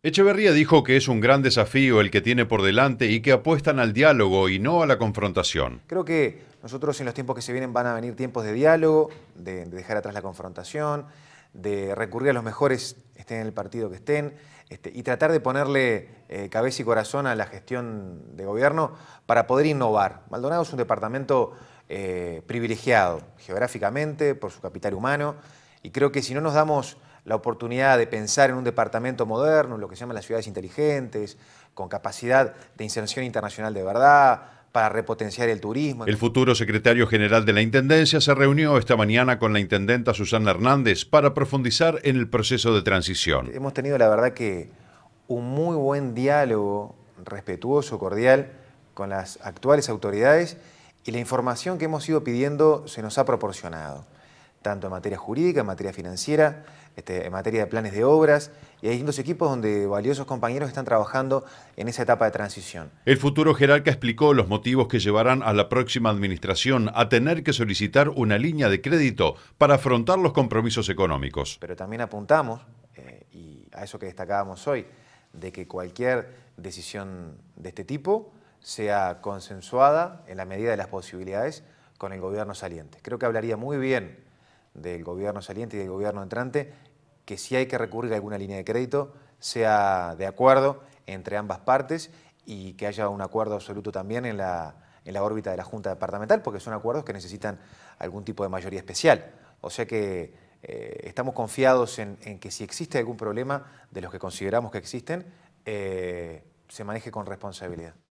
Echeverría dijo que es un gran desafío el que tiene por delante y que apuestan al diálogo y no a la confrontación. Creo que nosotros en los tiempos que se vienen van a venir tiempos de diálogo, de, dejar atrás la confrontación, de recurrir a los mejores, estén en el partido que estén, este, y tratar de ponerle eh, cabeza y corazón a la gestión de gobierno para poder innovar. Maldonado es un departamento eh, privilegiado geográficamente por su capital humano y creo que si no nos damos la oportunidad de pensar en un departamento moderno, lo que se llaman las ciudades inteligentes, con capacidad de inserción internacional de verdad, para repotenciar el turismo. El futuro secretario general de la Intendencia se reunió esta mañana con la Intendenta Susana Hernández para profundizar en el proceso de transición. Hemos tenido la verdad que un muy buen diálogo respetuoso, cordial, con las actuales autoridades y la información que hemos ido pidiendo se nos ha proporcionado tanto en materia jurídica, en materia financiera, este, en materia de planes de obras, y hay distintos equipos donde valiosos compañeros están trabajando en esa etapa de transición. El futuro jerarca explicó los motivos que llevarán a la próxima administración a tener que solicitar una línea de crédito para afrontar los compromisos económicos. Pero también apuntamos, eh, y a eso que destacábamos hoy, de que cualquier decisión de este tipo sea consensuada en la medida de las posibilidades con el gobierno saliente. Creo que hablaría muy bien del gobierno saliente y del gobierno entrante, que si hay que recurrir a alguna línea de crédito, sea de acuerdo entre ambas partes y que haya un acuerdo absoluto también en la, órbita de la Junta Departamental, porque son acuerdos que necesitan algún tipo de mayoría especial. O sea que eh, estamos confiados en, que si existe algún problema de los que consideramos que existen, eh, se maneje con responsabilidad.